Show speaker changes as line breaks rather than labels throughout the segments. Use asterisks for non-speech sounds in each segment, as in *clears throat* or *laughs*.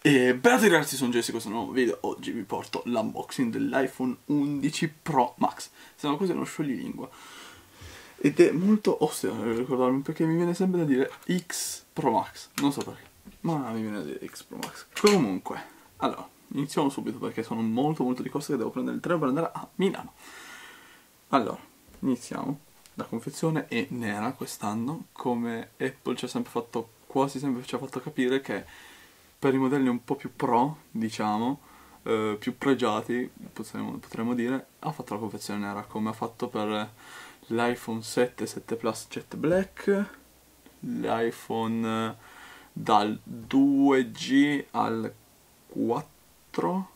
E benvenuti ragazzi, sono Jesse, questo è un nuovo video. Oggi vi porto l'unboxing dell'iPhone 11 Pro Max. Se no così non sciogli lingua. Ed è molto ostile nel ricordarmi perché mi viene sempre da dire X Pro Max. Non so perché, ma mi viene da dire X Pro Max. Comunque, allora, iniziamo subito perché sono molto molto di costa che devo prendere il treno per andare a Milano. Allora, iniziamo la confezione è nera quest'anno come Apple ci ha sempre fatto quasi sempre ci ha fatto capire che per i modelli un po' più pro diciamo eh, più pregiati potremmo, potremmo, dire ha fatto la confezione nera come ha fatto per l'iPhone 7 7 Plus Jet Black l'iPhone eh, dal 2G al 4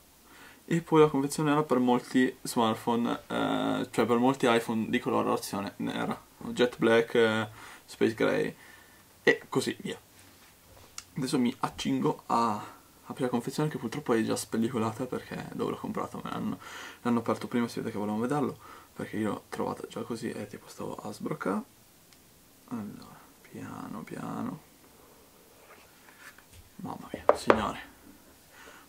e poi la confezione era per molti smartphone, eh, cioè per molti iPhone di colorazione nera, jet black, eh, space gray e così via. Adesso mi accingo a aprire la confezione che purtroppo è già spellicolata perché dove l'ho comprato me l'hanno, l'hanno aperto prima, si vede che volevano vederlo perché io l'ho trovata già così e tipo stavo a sbroccare. Allora, piano piano. Mamma mia, signore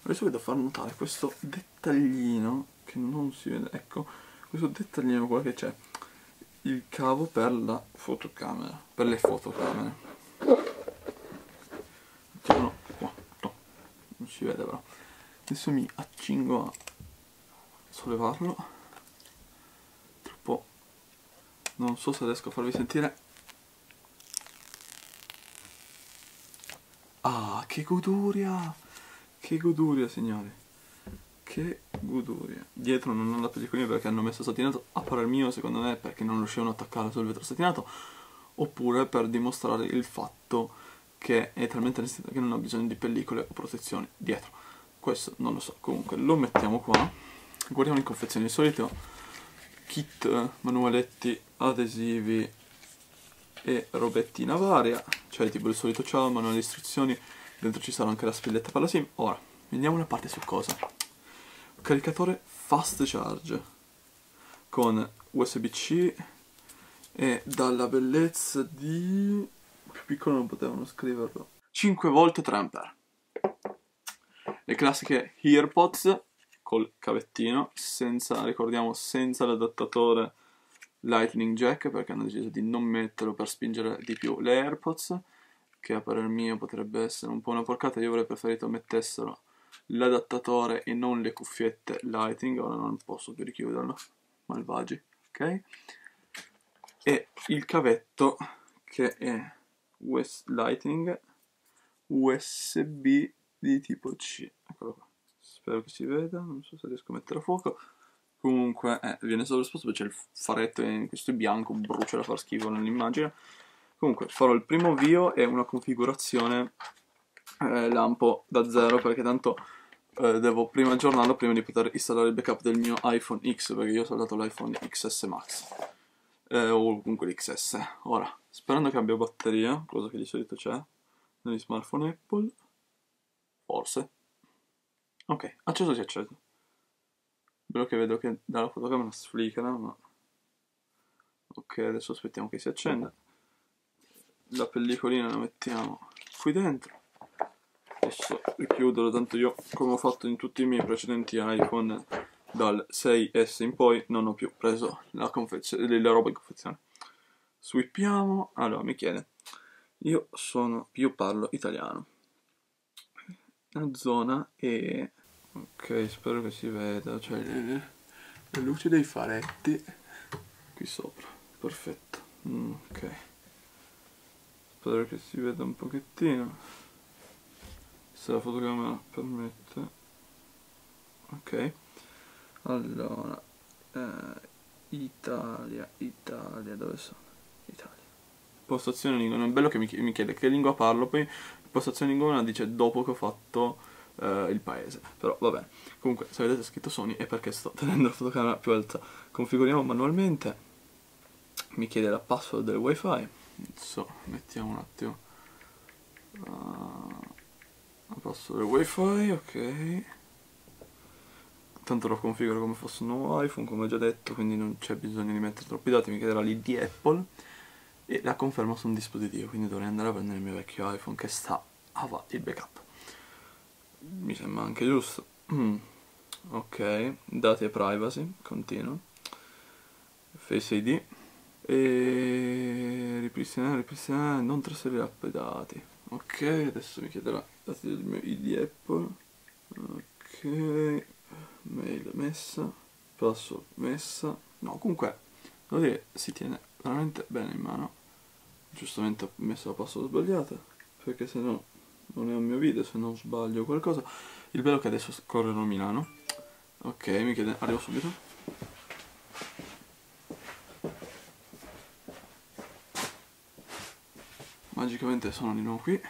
adesso vedo a far notare questo dettaglino che non si vede ecco questo dettaglino qua che c'è il cavo per la fotocamera per le fotocamere mettiamolo qua no, non si vede però adesso mi accingo a sollevarlo troppo non so se riesco a farvi sentire ah che goduria che goduria, signore. Che goduria. Dietro non ho la pellicolina perché hanno messo satinato, a parer mio, secondo me, perché non riuscivano ad attaccare sul vetro satinato, oppure per dimostrare il fatto che è talmente resistente che non ha bisogno di pellicole o protezioni dietro. Questo non lo so. Comunque lo mettiamo qua. Guardiamo in confezione. Il solito kit, manualetti, adesivi e robettina varia. Cioè tipo il solito ciao, manuale di istruzioni. Dentro ci sarà anche la spilletta per la sim. Ora, Vediamo una parte su cosa. Caricatore fast charge con USB-C e dalla bellezza di... più piccolo non potevano scriverlo. 5V 3A. Le classiche EarPods col cavettino, senza, ricordiamo, senza l'adattatore Lightning Jack perché hanno deciso di non metterlo per spingere di più le AirPods che a parer mio potrebbe essere un po' una porcata, io avrei preferito mettessero l'adattatore e non le cuffiette lighting ora non posso più richiuderlo malvagi ok e il cavetto che è US lighting usb di tipo c eccolo qua spero che si veda non so se riesco a mettere a fuoco comunque eh, viene sovraesposto perché c'è il faretto in questo è bianco brucia da far schifo nell'immagine comunque farò il primo avvio e una configurazione eh, lampo da zero perché tanto eh, devo prima aggiornarlo prima di poter installare il backup del mio iPhone X perché io ho saldato l'iPhone XS Max eh, o comunque l'XS ora sperando che abbia batteria cosa che di solito c'è negli smartphone Apple forse ok acceso si è acceso bello che vedo che dalla fotocamera sflicara ma ok adesso aspettiamo che si accenda la pellicolina la mettiamo qui dentro posso richiuderlo tanto io come ho fatto in tutti i miei precedenti iPhone dal 6S in poi non ho più preso la, la roba in confezione swippiamo allora mi chiede io sono io parlo italiano la zona è ok spero che si veda cioè eh, la luce dei faretti qui sopra perfetto mm, ok spero che si veda un pochettino se la fotocamera permette ok allora eh, Italia Italia dove sono? Italia postazione lingua è bello che mi, mi chiede che lingua parlo poi postazione lingua dice dopo che ho fatto Uh, il paese. Però vabbè, comunque se vedete scritto Sony è perché sto tenendo la fotocamera più alta. Configuriamo manualmente, mi chiede la password del wifi, so, mettiamo un attimo. Uh, passo del wifi ok tanto lo configuro come fosse un nuovo iPhone come ho già detto quindi non c'è bisogno di mettere troppi dati mi chiederà l'ID Apple e la conferma su un dispositivo quindi dovrei andare a prendere il mio vecchio iPhone che sta a va il backup mi sembra anche giusto *clears throat* ok dati e privacy continuo Face ID e ripristinare ripristinare non trasferire app dati ok adesso mi chiederà dati del mio id Apple ok mail messa password messa no comunque devo dire si tiene veramente bene in mano giustamente ho messo la password sbagliata perché se no non è un mio video se non sbaglio qualcosa il bello è che adesso scorrerò Milano ok mi chiede arrivo subito magicamente sono di nuovo qui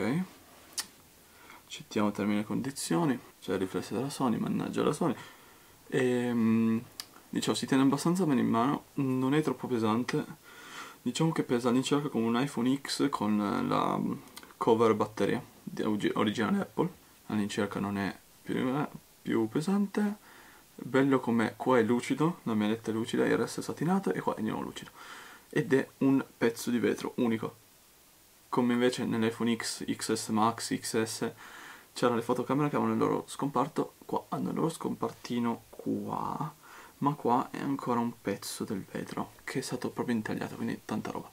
ok accettiamo termine e condizioni c'è il riflesso della Sony mannaggia la Sony e ehm, diciamo si tiene abbastanza bene in mano non è troppo pesante diciamo che pesa all'incirca come un iPhone X con la cover batteria originale Apple all'incirca non è più, più pesante bello come qua è lucido, la mia letta è lucida, il resto è satinato e qua è di nuovo lucido. Ed è un pezzo di vetro unico come invece nell'iPhone X, XS Max, XS c'erano le fotocamere che avevano il loro scomparto qua, hanno il loro scompartino qua, ma qua è ancora un pezzo del vetro che è stato proprio intagliato, quindi tanta roba.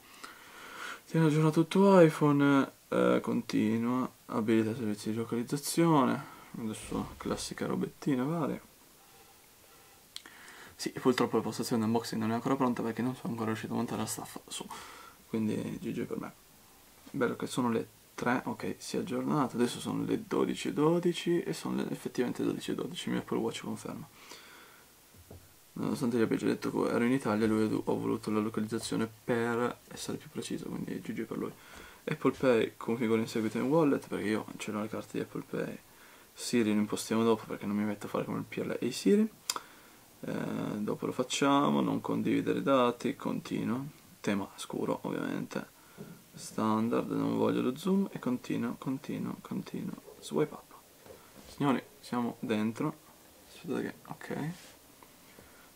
Tieni aggiornato il tuo iPhone, eh, continua, abilita servizi di localizzazione, adesso classica robettina varia. Sì, purtroppo la postazione unboxing non è ancora pronta perché non sono ancora riuscito a montare la staffa su, quindi GG per me bello che sono le 3, ok, si è aggiornato, adesso sono le 12.12 .12 e sono effettivamente 12.12, mi Apple Watch conferma. Nonostante gli abbia già detto che ero in Italia, lui ho voluto la localizzazione per essere più preciso, quindi GG per lui. Apple Pay configuro in seguito in wallet perché io ce l'ho le carte di Apple Pay. Siri lo impostiamo dopo perché non mi metto a fare come il PLA e Siri. Eh, dopo lo facciamo, non condividere dati, continuo. Tema scuro ovviamente standard, non voglio lo zoom e continuo, continuo, continuo, swipe up. Signori, siamo dentro. Aspettate che, ok.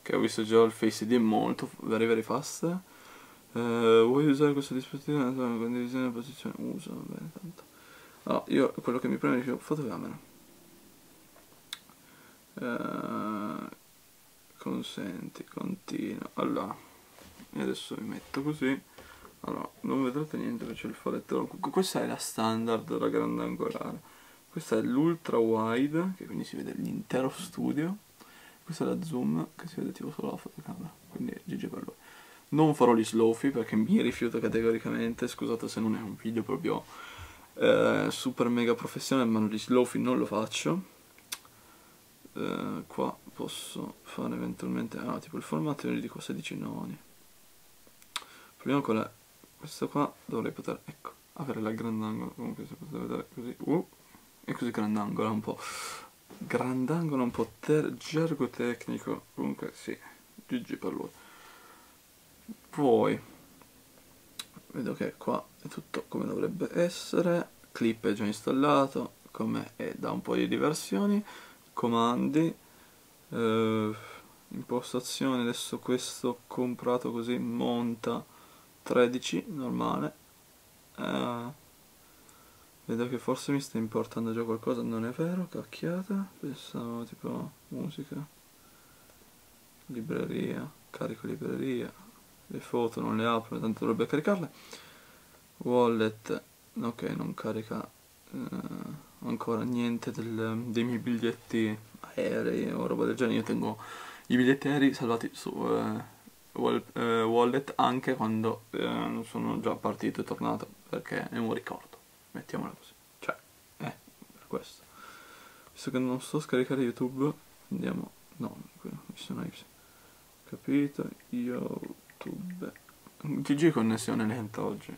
Ok, ho visto già il Face ID molto, very very fast. Eh, vuoi usare questo dispositivo nella condivisione della posizione? Uso, va bene, tanto. Allora, io quello che mi preme è fotocamera. Eh, consenti, continua. Allora, e adesso mi metto così. Allora, non vedrete niente che c'è il falettone. Questa è la standard, la grande angolare. Questa è l'ultra wide, che quindi si vede l'intero studio. Questa è la zoom, che si vede tipo solo la fotocamera. Quindi GG per lui. Non farò gli slowfi perché mi rifiuto categoricamente. Scusate se non è un video proprio eh, super mega professionale, ma gli slowfi non lo faccio. Eh, qua posso fare eventualmente ah, tipo il formato io gli dico 16 noni proviamo con la questo qua dovrei poter, ecco, avere la grandangolo, comunque si potete vedere così, uh, e così grandangola un po', grandangolo un po' ter, gergo tecnico, comunque sì, GG per lui. Poi, vedo che qua è tutto come dovrebbe essere, clip è già installato, come è da un po' di diversioni, comandi, eh, impostazioni, adesso questo comprato così monta 13 normale eh, vedo che forse mi sta importando già qualcosa non è vero cacchiata pensavo tipo musica libreria carico libreria le foto non le apro tanto dovrebbe caricarle wallet ok non carica eh, ancora niente del, dei miei biglietti aerei o roba del genere io tengo i biglietti aerei salvati su eh, eh, wallet anche quando eh, sono già partito e tornato perché è un ricordo mettiamola così cioè eh, per questo visto che non so scaricare youtube andiamo no missione X capito youtube gg connessione lenta oggi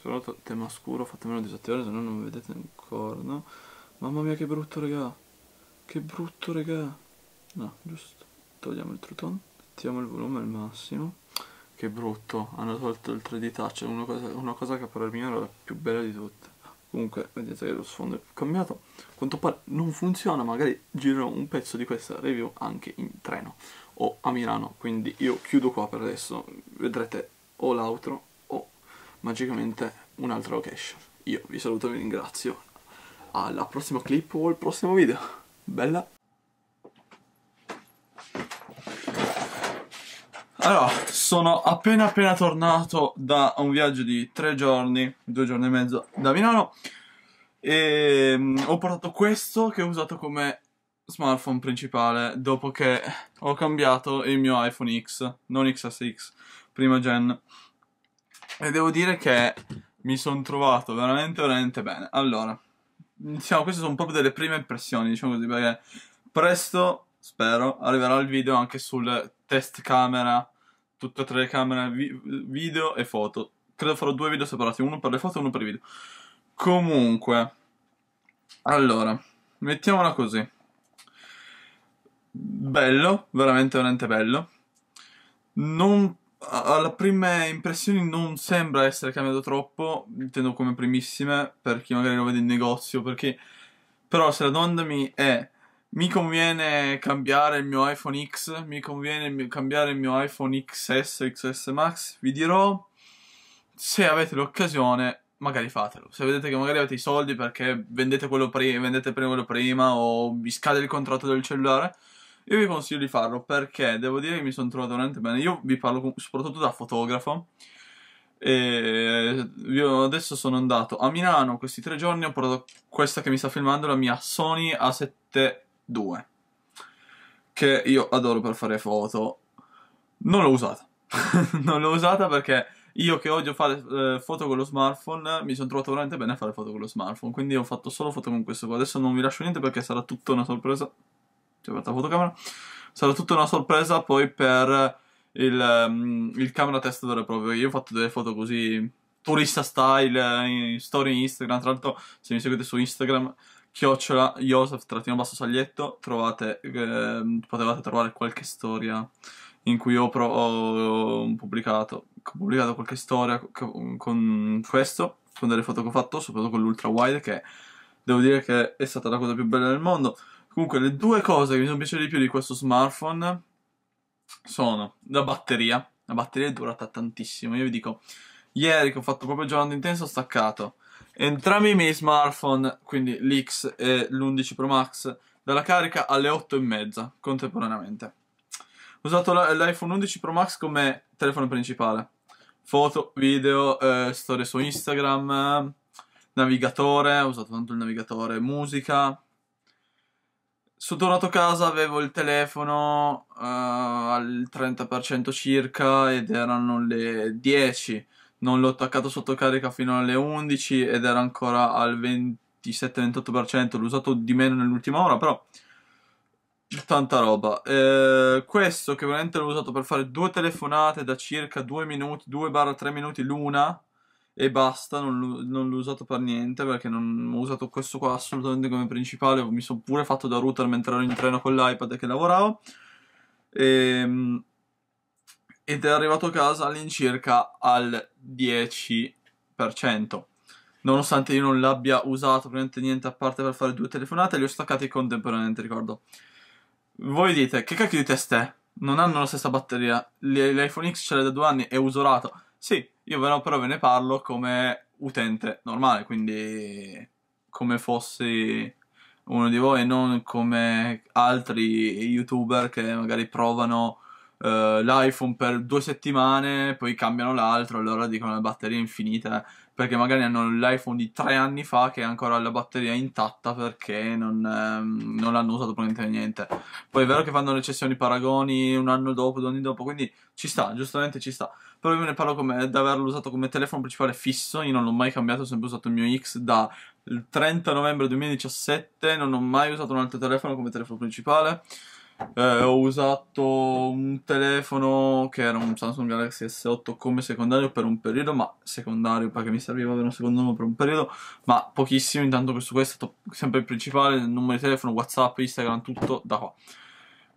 però tema scuro fatemelo disattivare se no non vedete ancora no mamma mia che brutto regà che brutto regà no giusto togliamo il truton mettiamo il volume al massimo che brutto hanno tolto il 3D touch una cosa, una cosa che per parer mio era la più bella di tutte comunque vedete che lo sfondo è cambiato quanto pare non funziona magari girerò un pezzo di questa review anche in treno o a Milano quindi io chiudo qua per adesso vedrete o l'altro o magicamente un'altra location io vi saluto e vi ringrazio alla prossima clip o al prossimo video bella Allora, sono appena appena tornato da un viaggio di tre giorni, due giorni e mezzo da Milano e mm, ho portato questo che ho usato come smartphone principale dopo che ho cambiato il mio iPhone X, non XS6, prima gen. E devo dire che mi sono trovato veramente veramente bene. Allora, diciamo queste sono proprio delle prime impressioni, diciamo così, perché presto spero arriverà il video anche sul test camera tutta telecamera, vi- video e foto. Credo farò due video separati, uno per le foto e uno per i video. Comunque, allora, mettiamola così. Bello, veramente, veramente bello. Non, alla prime impressioni non sembra essere cambiato troppo, intendo come primissime, per chi magari lo vede in negozio, perché... Però se la domanda mi è mi conviene cambiare il mio iPhone X, mi conviene cambiare il mio iPhone XS, XS Max, vi dirò se avete l'occasione magari fatelo. Se vedete che magari avete i soldi perché vendete quello, pre- vendete prima, quello prima o vi scade il contratto del cellulare, io vi consiglio di farlo perché devo dire che mi sono trovato veramente bene. Io vi parlo soprattutto da fotografo. E io adesso sono andato a Milano questi tre giorni. Ho portato questa che mi sta filmando, la mia Sony A7 2 che io adoro per fare foto non l'ho usata *laughs* non l'ho usata perché io che odio fare eh, foto con lo smartphone mi sono trovato veramente bene a fare foto con lo smartphone quindi ho fatto solo foto con questo qua adesso non vi lascio niente perché sarà tutta una sorpresa c'è cioè, aperta la fotocamera sarà tutta una sorpresa poi per il, um, il camera test delle proprio io ho fatto delle foto così turista style eh, in story Instagram tra l'altro se mi seguite su Instagram chiocciola Joseph trattino basso saglietto trovate, eh, potevate trovare qualche storia in cui ho, pro, ho pubblicato, pubblicato, qualche storia con, con questo con delle foto che ho fatto soprattutto con l'ultra wide che devo dire che è stata la cosa più bella del mondo comunque le due cose che mi sono piaciute di più di questo smartphone sono la batteria la batteria è durata tantissimo io vi dico ieri che ho fatto proprio giornata intensa ho staccato Entrambi i miei smartphone, quindi l'X e l'11 Pro Max, dalla carica alle 8 e mezza contemporaneamente. Ho usato l'iPhone 11 Pro Max come telefono principale. Foto, video, eh, storie su Instagram, navigatore, ho usato tanto il navigatore, musica. Sono tornato a casa, avevo il telefono eh, al 30% circa ed erano le 10 non l'ho attaccato sotto carica fino alle 11 ed era ancora al 27-28%, l'ho usato di meno nell'ultima ora, però tanta roba. Eh, questo che veramente l'ho usato per fare due telefonate da circa 2 minuti, 2-3 minuti l'una e basta, non, non l'ho usato per niente perché non ho usato questo qua assolutamente come principale, mi sono pure fatto da router mentre ero in treno con l'iPad che lavoravo. Ehm ed è arrivato a casa all'incirca al 10%. Nonostante io non l'abbia usato praticamente niente a parte per fare due telefonate, li ho staccati contemporaneamente, ricordo. Voi dite, che cacchio di test è? Non hanno la stessa batteria. L'iPhone X ce l'ha da due anni, è usurato. Sì, io però ve ne parlo come utente normale, quindi come fossi uno di voi, non come altri youtuber che magari provano uh, l'iPhone per due settimane, poi cambiano l'altro, allora dicono la batteria è infinita, perché magari hanno l'iPhone di tre anni fa che ha ancora la batteria intatta perché non, um, non l'hanno usato praticamente niente. Poi è vero che fanno recessioni paragoni un anno dopo, due anni dopo, quindi ci sta, giustamente ci sta. Però io ne parlo come, da averlo usato come telefono principale fisso, io non l'ho mai cambiato, ho sempre usato il mio X da il 30 novembre 2017 non ho mai usato un altro telefono come telefono principale. Eh, ho usato un telefono che era un Samsung Galaxy S8 come secondario per un periodo, ma secondario perché mi serviva avere un secondo numero per un periodo, ma pochissimo. Intanto questo qua è stato sempre il principale, il numero di telefono, WhatsApp, Instagram, tutto da qua.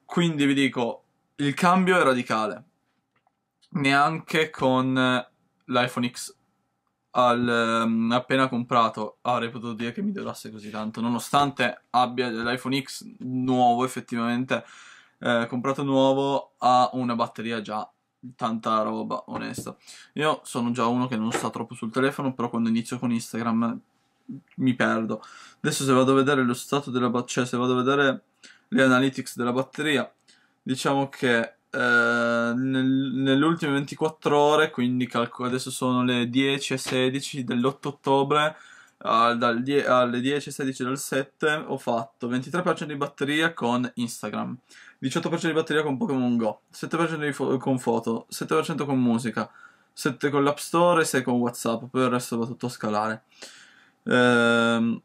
Quindi vi dico, il cambio è radicale. Neanche con eh, l'iPhone X al, um, appena comprato avrei potuto dire che mi durasse così tanto, nonostante abbia l'iPhone X nuovo effettivamente eh, comprato nuovo ha una batteria già tanta roba, onesta. Io sono già uno che non sta troppo sul telefono, però quando inizio con Instagram mi perdo. Adesso se vado a vedere lo stato della batteria, cioè se vado a vedere le analytics della batteria, diciamo che eh, nel, nelle ultime 24 ore, quindi calco, adesso sono le 10.16 dell'8 ottobre, al, dal die- alle 10.16 del 7 ho fatto 23% di batteria con Instagram, 18% di batteria con Pokémon Go, 7% fo- con foto, 7% con musica, 7 con l'App Store e 6 con WhatsApp, poi il resto va tutto a scalare. Ehm,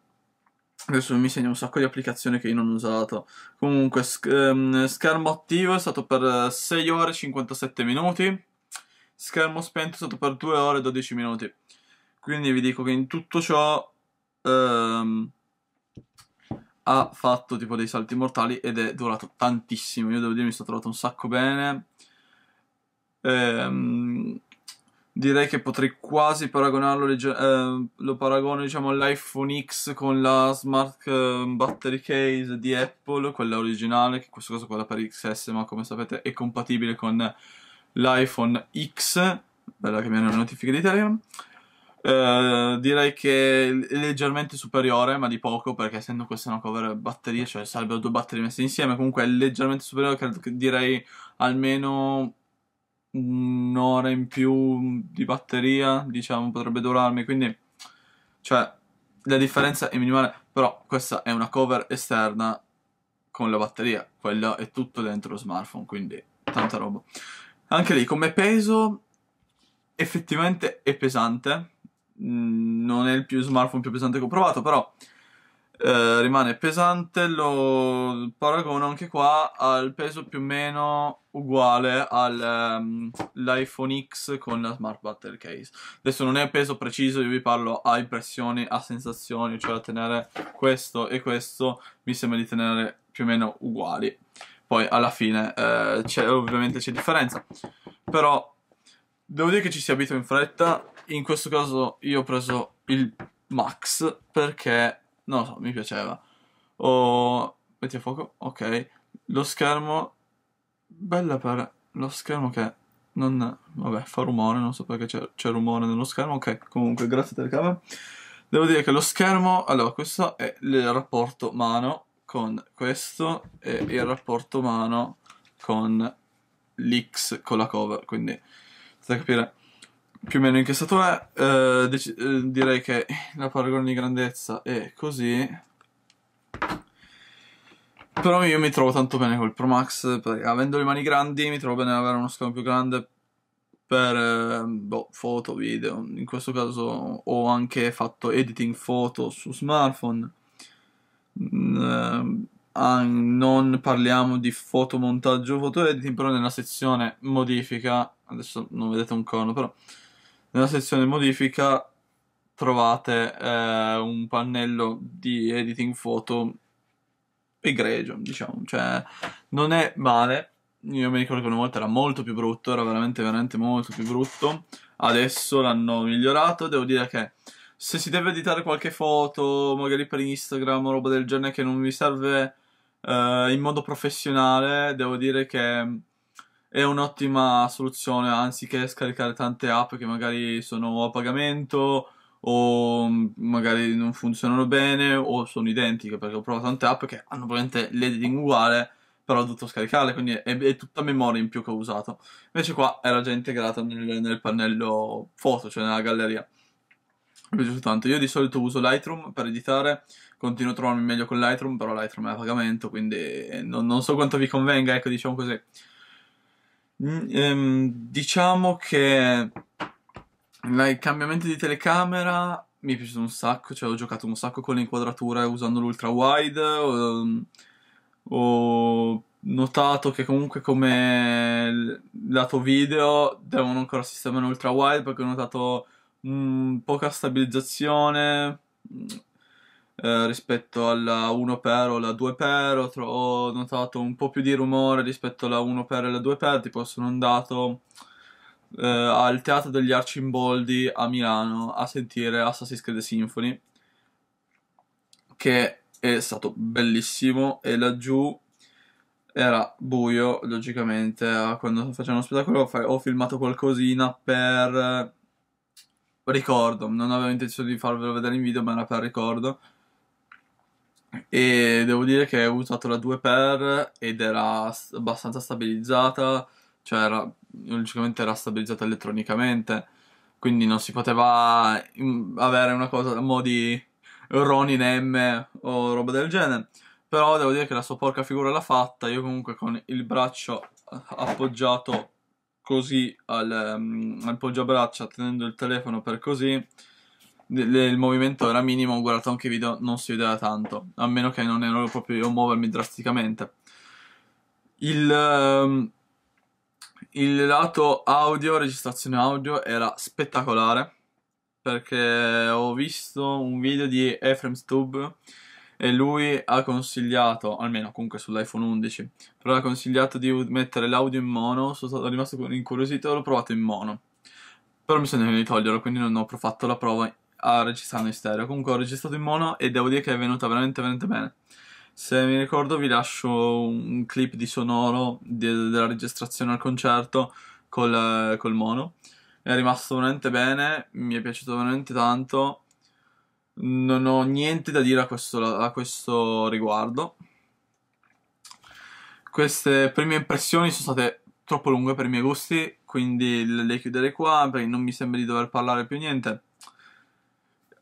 Adesso mi segna un sacco di applicazioni che io non ho usato. Comunque, sc ehm, schermo attivo è stato per 6 eh, ore e 57 minuti. Schermo spento è stato per 2 ore e 12 minuti. Quindi vi dico che in tutto ciò ehm, ha fatto tipo dei salti mortali ed è durato tantissimo. Io devo dire mi sono trovato un sacco bene. Ehm, direi che potrei quasi paragonarlo eh, lo paragono diciamo all'iPhone X con la smart ehm, battery case di Apple quella originale che questa cosa qua quella per XS ma come sapete è compatibile con l'iPhone X bella che mi hanno le notifiche di Telegram eh, direi che è leggermente superiore ma di poco perché essendo questa una cover batteria cioè sarebbero due batterie messe insieme comunque è leggermente superiore credo che direi almeno un'ora in più di batteria, diciamo, potrebbe durarmi, quindi cioè la differenza è minimale, però questa è una cover esterna con la batteria, quella è tutto dentro lo smartphone, quindi tanta roba. Anche lì come peso effettivamente è pesante, mm, non è il più smartphone più pesante che ho provato, però eh, rimane pesante, lo paragono anche qua al peso più o meno uguale all'iPhone ehm, um, X con la smart battery case. Adesso non è peso preciso, io vi parlo a impressioni, a sensazioni, cioè a tenere questo e questo mi sembra di tenere più o meno uguali. Poi alla fine eh, ovviamente c'è differenza, però devo dire che ci si abitua in fretta. In questo caso io ho preso il Max perché non lo so, mi piaceva. O... Metti a fuoco? Ok. Lo schermo... Bella per lo schermo che non... Vabbè, fa rumore, non so perché c'è, c'è rumore nello schermo. Ok, comunque, grazie telecamera. Devo dire che lo schermo... Allora, questo è il rapporto mano con questo e il rapporto mano con l'X con la cover. Quindi, state a capire più o meno incastrato è, eh, eh, direi che la paragone di grandezza è così. Però io mi trovo tanto bene col Pro Max, avendo le mani grandi mi trovo bene avere uno schermo più grande per eh, boh, foto, video, in questo caso ho anche fatto editing foto su smartphone. Mm, eh, non parliamo di fotomontaggio, o foto editing, però nella sezione modifica, adesso non vedete un cono, però nella sezione modifica trovate eh, un pannello di editing foto egregio, diciamo, cioè non è male. Io mi ricordo che una volta era molto più brutto, era veramente veramente molto più brutto. Adesso l'hanno migliorato, devo dire che se si deve editare qualche foto, magari per Instagram o roba del genere che non vi serve eh, in modo professionale, devo dire che è un'ottima soluzione anziché scaricare tante app che magari sono a pagamento o magari non funzionano bene o sono identiche perché ho provato tante app che hanno praticamente l'editing uguale però ho dovuto scaricarle quindi è, è, tutta memoria in più che ho usato invece qua era già integrata nel, nel pannello foto cioè nella galleria mi piace tanto io di solito uso Lightroom per editare continuo a trovarmi meglio con Lightroom però Lightroom è a pagamento quindi non, non so quanto vi convenga ecco diciamo così Mm, ehm, diciamo che il cambiamento di telecamera mi è piaciuto un sacco, cioè ho giocato un sacco con le inquadrature usando l'ultra wide, ho, ho notato che comunque come lato video devono ancora sistemare l'ultra wide perché ho notato mh, mm, poca stabilizzazione, eh, rispetto alla 1 per o la 2 per, tro- ho notato un po' più di rumore rispetto alla 1 per e la 2 per, tipo sono andato eh, al Teatro degli Arcimboldi a Milano a sentire Assassin's Creed Symphony, che è stato bellissimo e laggiù era buio, logicamente, quando facevano lo spettacolo ho filmato qualcosina per ricordo, non avevo intenzione di farvelo vedere in video, ma era per ricordo e devo dire che ho usato la 2 x ed era abbastanza stabilizzata, cioè era, logicamente era stabilizzata elettronicamente, quindi non si poteva mm, avere una cosa a modi Ronin M o roba del genere, però devo dire che la sua porca figura l'ha fatta, io comunque con il braccio appoggiato così al, mm, al poggiabraccia tenendo il telefono per così il movimento era minimo, ho guardato anche i video, non si vedeva tanto, a meno che non ero proprio io a muovermi drasticamente. Il, um, il lato audio, registrazione audio, era spettacolare, perché ho visto un video di Ephraim Tube e lui ha consigliato, almeno comunque sull'iPhone 11, però ha consigliato di mettere l'audio in mono, sono stato rimasto incuriosito e l'ho provato in mono. Però mi sono venuto di toglierlo, quindi non ho fatto la prova ha ah, registrato in stereo. Comunque ho registrato in mono e devo dire che è venuta veramente veramente bene. Se mi ricordo vi lascio un clip di sonoro de della registrazione al concerto col, col mono. È rimasto veramente bene, mi è piaciuto veramente tanto. Non ho niente da dire a questo, a questo riguardo. Queste prime impressioni sono state troppo lunghe per i miei gusti, quindi le chiuderei qua perché non mi sembra di dover parlare più niente.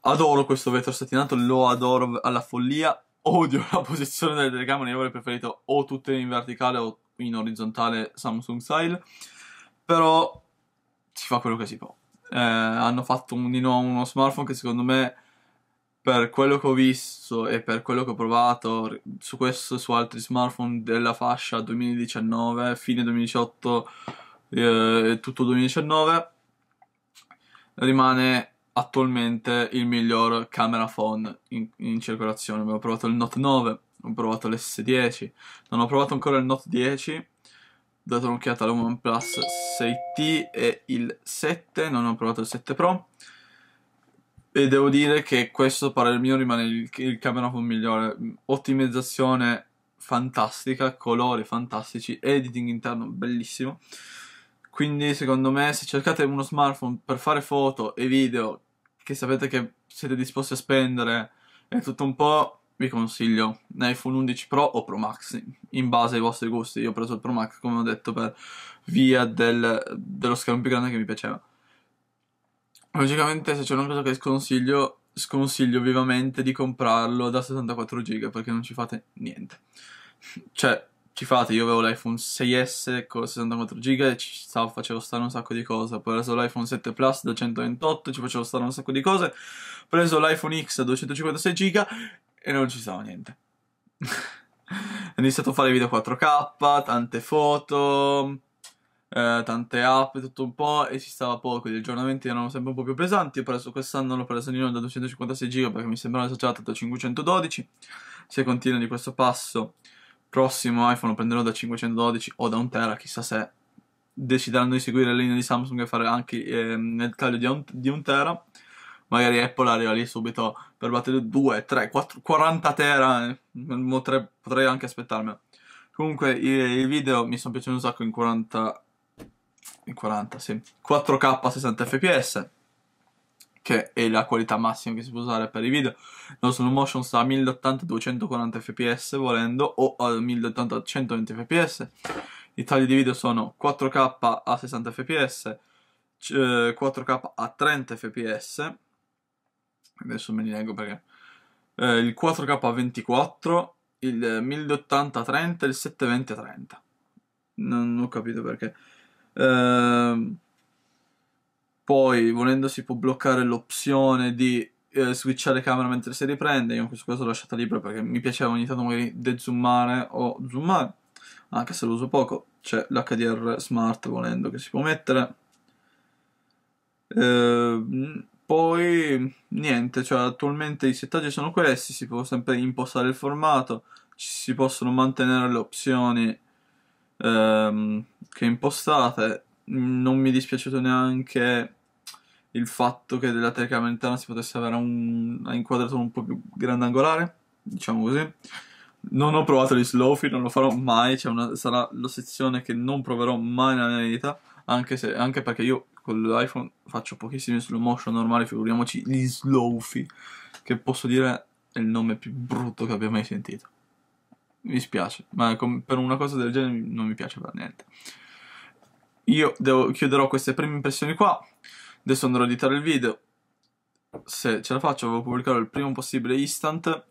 Adoro questo vetro satinato, lo adoro alla follia. Odio la posizione delle telecamere, io avrei preferito o tutte in verticale o in orizzontale Samsung style. Però si fa quello che si può. Eh, hanno fatto un, di nuovo uno smartphone che secondo me per quello che ho visto e per quello che ho provato su questo e su altri smartphone della fascia 2019, fine 2018 eh, e eh, tutto 2019 rimane attualmente il miglior camera phone in, in circolazione. Abbiamo provato il Note 9, ho provato l'S10, non ho provato ancora il Note 10, dato un'occhiata alla OnePlus 6T e il 7, non ho provato il 7 Pro. E devo dire che questo, a parer mio, rimane il, il camera phone migliore. Ottimizzazione fantastica, colori fantastici, editing interno bellissimo. Quindi secondo me se cercate uno smartphone per fare foto e video che sapete che siete disposti a spendere e tutto un po', vi consiglio l'iPhone 11 Pro o Pro Max in base ai vostri gusti. Io ho preso il Pro Max, come ho detto, per via del, dello schermo più grande che mi piaceva. Logicamente, se c'è una cosa che sconsiglio, sconsiglio vivamente di comprarlo da 64 GB perché non ci fate niente. Cioè, fate, io avevo l'iPhone 6S con 64 GB e ci stavo, facevo stare un sacco di cose. Ho preso l'iPhone 7 Plus da 128, ci facevo stare un sacco di cose. Ho preso l'iPhone X da 256 GB e non ci stava niente. *laughs* Ho iniziato a fare video 4K, tante foto, eh, tante app, tutto un po' e ci stava poco. Gli aggiornamenti erano sempre un po' più pesanti. Ho preso quest'anno l'ho preso Nino da 256 GB perché mi sembrava esagerato da 512. Se continuo di questo passo prossimo iPhone lo prenderò da 512 o da 1 tera, chissà se decideranno di seguire la linea di Samsung e fare anche eh, nel taglio di 1 un, tera. Magari Apple arriva lì subito per battere 2, 3, 4, 40 tera, eh, potrei, potrei anche aspettarmelo. Comunque i, i video mi sono piaciuto un sacco in 40 in 40, sì. 4K a 60 fps che è la qualità massima che si può usare per i video. La slow motion sta a 1080-240 fps volendo o a 1080-120 fps. I tagli di video sono 4K a 60 fps, 4K eh, a 30 fps. Adesso me li leggo perché. Eh, il 4K a 24, il 1080 a 30 e il 720 a 30. Non ho capito perché. Ehm poi, volendo, si può bloccare l'opzione di eh, switchare camera mentre si riprende. Io in questo caso l'ho lasciata libera perché mi piaceva ogni tanto magari dezoomare o zoomare, anche se lo uso poco. C'è l'HDR Smart, volendo, che si può mettere. Eh, poi niente, cioè attualmente i settaggi sono questi, si può sempre impostare il formato, ci si possono mantenere le opzioni ehm, che impostate, non mi è dispiaciuto neanche il fatto che della telecamera interna si potesse avere una inquadratura un po' più grandangolare, diciamo così. Non ho provato gli slow film, non lo farò mai, cioè una, sarà la sezione che non proverò mai nella mia vita, anche, se, anche perché io con l'iPhone faccio pochissimi slow motion normali, figuriamoci gli slow film, che posso dire è il nome più brutto che abbia mai sentito. Mi spiace, ma per una cosa del genere non mi piace per niente. Io devo, chiuderò queste prime impressioni qua. Adesso andrò a editare il video. Se ce la faccio, devo pubblicarlo il primo possibile instant.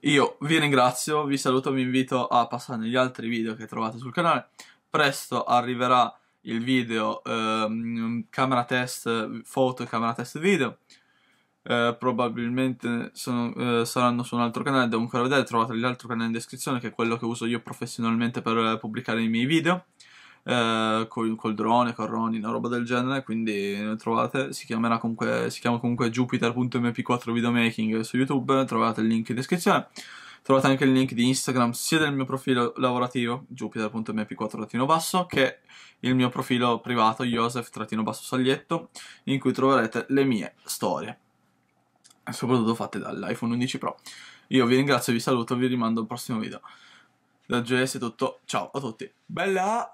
Io vi ringrazio, vi saluto, vi invito a passare negli altri video che trovate sul canale. Presto arriverà il video ehm, camera test foto e camera test video. Eh, probabilmente sono, eh, saranno su un altro canale, devo ancora vedere, trovate l'altro canale in descrizione che è quello che uso io professionalmente per pubblicare i miei video eh, col, col, drone, con Ronin, una roba del genere, quindi ne trovate, si, comunque, si chiama comunque jupiter.mp4 videomaking su YouTube, trovate il link in descrizione. Trovate anche il link di Instagram sia del mio profilo lavorativo jupiter.mp4-basso che il mio profilo privato joseph-saglietto basso in cui troverete le mie storie soprattutto fatte dall'iPhone 11 Pro. Io vi ringrazio, vi saluto, e vi rimando al prossimo video. Da GS è tutto, ciao a tutti. Bella!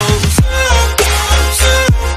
Oh, oh, oh,